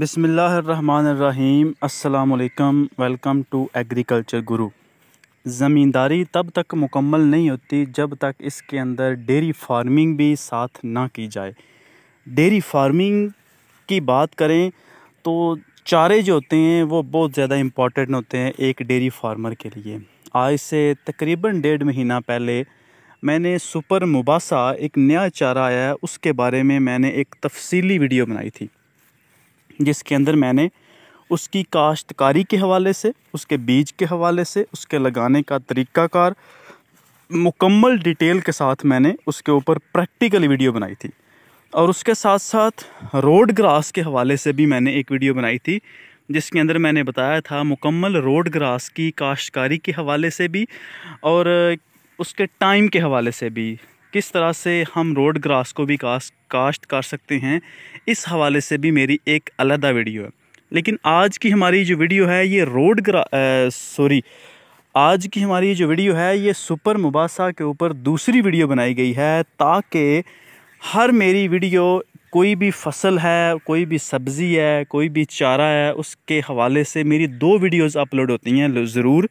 बिसमीम् अल्लाम welcome to agriculture गुरु ज़मींदारी तब तक मुकम्मल नहीं होती जब तक इसके अंदर डेरी फार्मिंग भी साथ ना की जाए डेरी फार्मिंग की बात करें तो चारे जो होते हैं वो बहुत ज़्यादा इम्पॉर्टेंट होते हैं एक डेरी फार्मर के लिए आज से तकरीबन डेढ़ महीना पहले मैंने सुपर मुबासा एक नया चारा आया है उसके बारे में मैंने एक तफसीली वीडियो बनाई थी जिसके अंदर मैंने उसकी काश्तकारी के हवाले से उसके बीज के हवाले से उसके लगाने का तरीक़ाकार मुकम्मल डिटेल के साथ मैंने उसके ऊपर प्रैक्टिकली वीडियो बनाई थी और उसके साथ साथ रोड ग्रास के हवाले से भी मैंने एक वीडियो बनाई थी जिसके अंदर मैंने बताया था मुकम्मल रोड ग्रास की काश्तकारी के हवाले से भी और उसके टाइम के हवाले से भी किस तरह से हम रोड ग्रास को भी काश काश्त कर सकते हैं इस हवाले से भी मेरी एक अलहदा वीडियो है लेकिन आज की हमारी जो वीडियो है ये रोड ग्रा सॉरी आज की हमारी जो वीडियो है ये सुपर मुबासा के ऊपर दूसरी वीडियो बनाई गई है ताकि हर मेरी वीडियो कोई भी फसल है कोई भी सब्ज़ी है कोई भी चारा है उसके हवाले से मेरी दो वीडियोस अपलोड होती हैं ज़रूर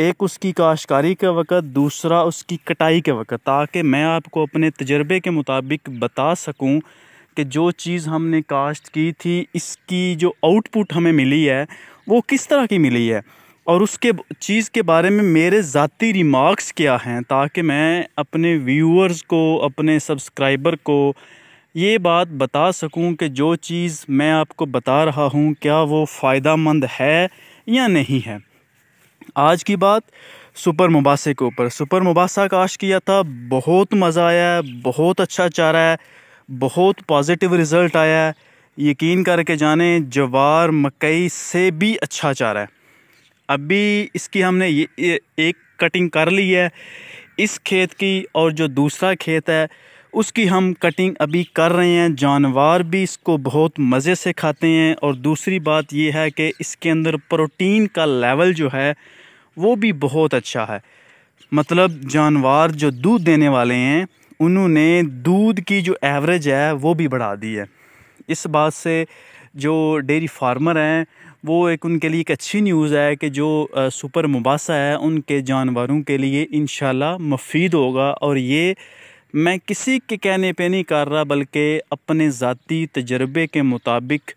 एक उसकी काश्कारी का वक़्त दूसरा उसकी कटाई के वक़्त ताकि मैं आपको अपने तजर्बे के मुताबिक बता सकूं कि जो चीज़ हमने काश्त की थी इसकी जो आउटपुट हमें मिली है वो किस तरह की मिली है और उसके चीज़ के बारे में मेरे ज़ाती रिमार्क्स क्या हैं ताकि मैं अपने व्यूअर्स को अपने सब्सक्राइबर को ये बात बता सकूं कि जो चीज़ मैं आपको बता रहा हूं क्या वो फ़ायदा मंद है या नहीं है आज की बात सुपर मुबासे के ऊपर सुपर मुबासा काश किया था बहुत मज़ा आया है बहुत अच्छा चारा है बहुत पॉजिटिव रिज़ल्ट आया है यकीन करके जाने जवार मकई से भी अच्छा चारा है अभी इसकी हमने ये, ये एक कटिंग कर ली है इस खेत की और जो दूसरा खेत है उसकी हम कटिंग अभी कर रहे हैं जानवर भी इसको बहुत मज़े से खाते हैं और दूसरी बात यह है कि इसके अंदर प्रोटीन का लेवल जो है वो भी बहुत अच्छा है मतलब जानवर जो दूध देने वाले हैं उन्होंने दूध की जो एवरेज है वो भी बढ़ा दी है इस बात से जो डेरी फार्मर हैं वो एक उनके लिए एक अच्छी न्यूज़ है कि जो सुपर मुबासा है उनके जानवरों के लिए इन मफीद होगा और ये मैं किसी के कहने पे नहीं कर रहा बल्कि अपने ज़ाती तजर्बे के मुताबिक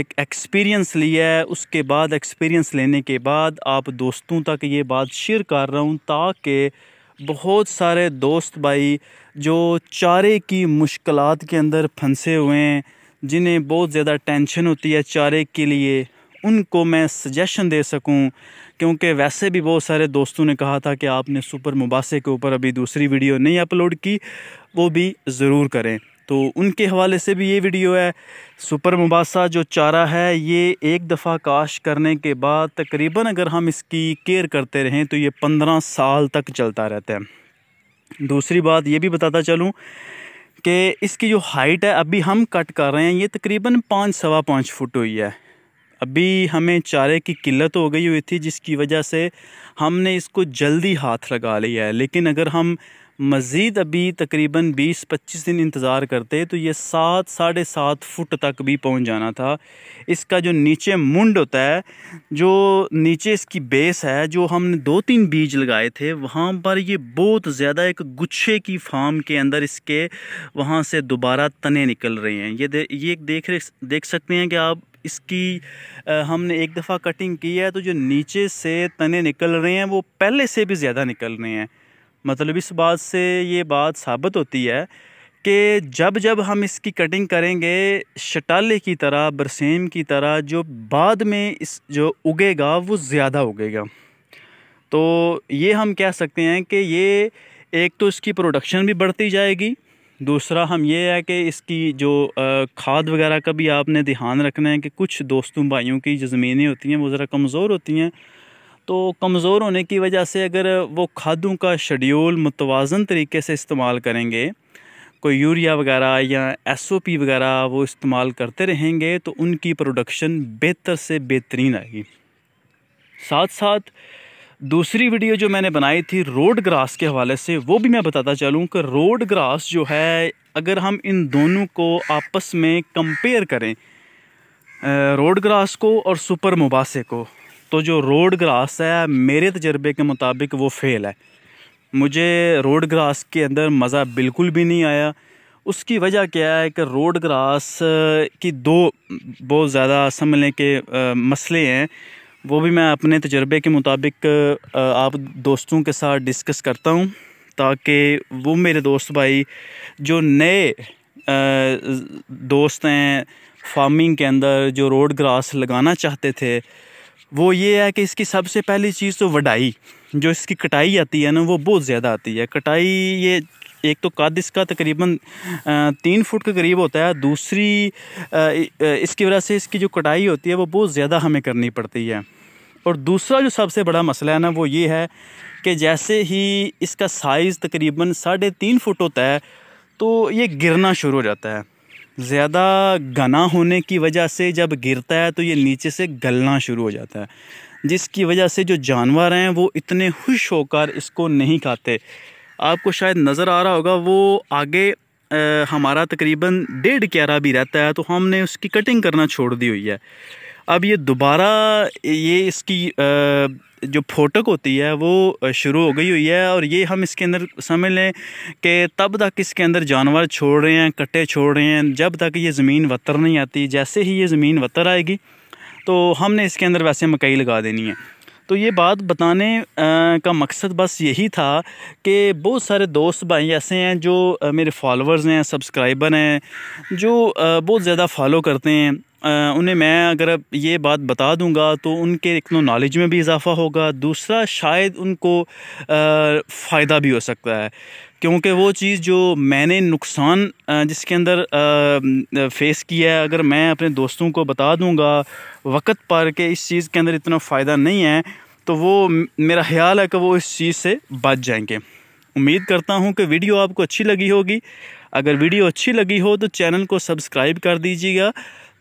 एक एक्सपीरियंस लिया है उसके बाद एक्सपीरियंस लेने के बाद आप दोस्तों तक ये बात शेयर कर रहा हूँ ताकि बहुत सारे दोस्त भाई जो चारे की मुश्किल के अंदर फंसे हुए हैं जिन्हें बहुत ज़्यादा टेंशन होती है चारे के लिए उनको मैं सजेशन दे सकूं क्योंकि वैसे भी बहुत सारे दोस्तों ने कहा था कि आपने सुपर मुबासे के ऊपर अभी दूसरी वीडियो नहीं अपलोड की वो भी ज़रूर करें तो उनके हवाले से भी ये वीडियो है सुपर मुबासा जो चारा है ये एक दफ़ा काश करने के बाद तकरीबन अगर हम इसकी केयर करते रहें तो ये पंद्रह साल तक चलता रहता है दूसरी बात ये भी बताता चलूँ कि इसकी जो हाइट है अभी हम कट कर रहे हैं ये तकरीबन पाँच सवा पाँच फुट हुई है अभी हमें चारे की किल्लत हो गई हुई थी जिसकी वजह से हमने इसको जल्दी हाथ लगा लिया है लेकिन अगर हम मज़ीद अभी तकरीबन 20-25 दिन इंतज़ार करते तो ये सात साढ़े सात फुट तक भी पहुंच जाना था इसका जो नीचे मुंड होता है जो नीचे इसकी बेस है जो हमने दो तीन बीज लगाए थे वहाँ पर ये बहुत ज़्यादा एक गुच्छे की फार्म के अंदर इसके वहाँ से दोबारा तने निकल रहे हैं ये दे, ये देख देख सकते हैं कि आप इसकी आ, हमने एक दफ़ा कटिंग की है तो जो नीचे से तने निकल रहे हैं वो पहले से भी ज़्यादा निकल रहे हैं मतलब इस बात से ये बात साबित होती है कि जब जब हम इसकी कटिंग करेंगे शटाले की तरह बरसेम की तरह जो बाद में इस जो उगेगा वो ज़्यादा उगेगा तो ये हम कह सकते हैं कि ये एक तो इसकी प्रोडक्शन भी बढ़ती जाएगी दूसरा हम ये है कि इसकी जो खाद वगैरह का भी आपने ध्यान रखना है कि कुछ दोस्तों भाइयों की जो ज़मीनें होती हैं वो ज़रा कमज़ोर होती हैं तो कमज़ोर होने की वजह से अगर वो खादों का शेड्यूल मुतवाजन तरीके से इस्तेमाल करेंगे कोई यूरिया वगैरह या एस ओ पी वगैरह वो इस्तेमाल करते रहेंगे तो उनकी प्रोडक्शन बेहतर से बेहतरीन आएगी साथ साथ दूसरी वीडियो जो मैंने बनाई थी रोड ग्रास के हवाले से वो भी मैं बताता चलूँ कि रोड ग्रास जो है अगर हम इन दोनों को आपस में कंपेयर करें रोड ग्रास को और सुपर मुबासे को तो जो रोड ग्रास है मेरे तजर्बे के मुताबिक वो फेल है मुझे रोड ग्रास के अंदर मज़ा बिल्कुल भी नहीं आया उसकी वजह क्या है कि रोड ग्रास की दो बहुत ज़्यादा समझने के मसले हैं वो भी मैं अपने तजर्बे के मुताबिक आप दोस्तों के साथ डिस्कस करता हूँ ताकि वो मेरे दोस्त भाई जो नए दोस्त हैं फार्मिंग के अंदर जो रोड ग्रास लगाना चाहते थे वो ये है कि इसकी सबसे पहली चीज़ तो वडाई जो इसकी कटाई आती है ना वो बहुत ज़्यादा आती है कटाई ये एक तो कद इसका तकरीबन तीन फुट के करीब होता है दूसरी इसकी वजह से इसकी जो कटाई होती है वो बहुत ज़्यादा हमें करनी पड़ती है और दूसरा जो सबसे बड़ा मसला है ना वो ये है कि जैसे ही इसका साइज़ तकरीबन साढ़े तीन फुट होता है तो ये गिरना शुरू हो जाता है ज़्यादा घना होने की वजह से जब गिरता है तो ये नीचे से गलना शुरू हो जाता है जिसकी वजह से जो जानवर हैं वो इतने खुश होकर इसको नहीं खाते आपको शायद नज़र आ रहा होगा वो आगे आ, हमारा तकरीबन डेढ़ क्यारा भी रहता है तो हमने उसकी कटिंग करना छोड़ दी हुई है अब ये दोबारा ये इसकी आ, जो फोटक होती है वो शुरू हो गई हुई है और ये हम इसके अंदर समझ लें कि तब तक इसके अंदर जानवर छोड़ रहे हैं कट्टे छोड़ रहे हैं जब तक ये ज़मीन वतर नहीं आती जैसे ही ये ज़मीन वतर आएगी तो हमने इसके अंदर वैसे मकई लगा देनी है तो ये बात बताने का मकसद बस यही था कि बहुत सारे दोस्त भाई ऐसे हैं जो मेरे फॉलोअर्स हैं सब्सक्राइबर हैं जो बहुत ज़्यादा फॉलो करते हैं उन्हें मैं अगर ये बात बता दूंगा तो उनके एक तो नॉलेज में भी इजाफ़ा होगा दूसरा शायद उनको फ़ायदा भी हो सकता है क्योंकि वो चीज़ जो मैंने नुकसान जिसके अंदर फेस किया है अगर मैं अपने दोस्तों को बता दूंगा वक्त पर कि इस चीज़ के अंदर इतना फ़ायदा नहीं है तो वो मेरा ख्याल है कि वो इस चीज़ से बच जाएंगे उम्मीद करता हूँ कि वीडियो आपको अच्छी लगी होगी अगर वीडियो अच्छी लगी हो तो चैनल को सब्सक्राइब कर दीजिएगा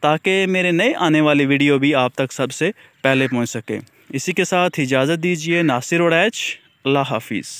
ताकि मेरे नए आने वाले वीडियो भी आप तक सबसे पहले पहुँच सकें इसी के साथ इजाज़त दीजिए नासिर उड़ैच अल्लाह हाफिज़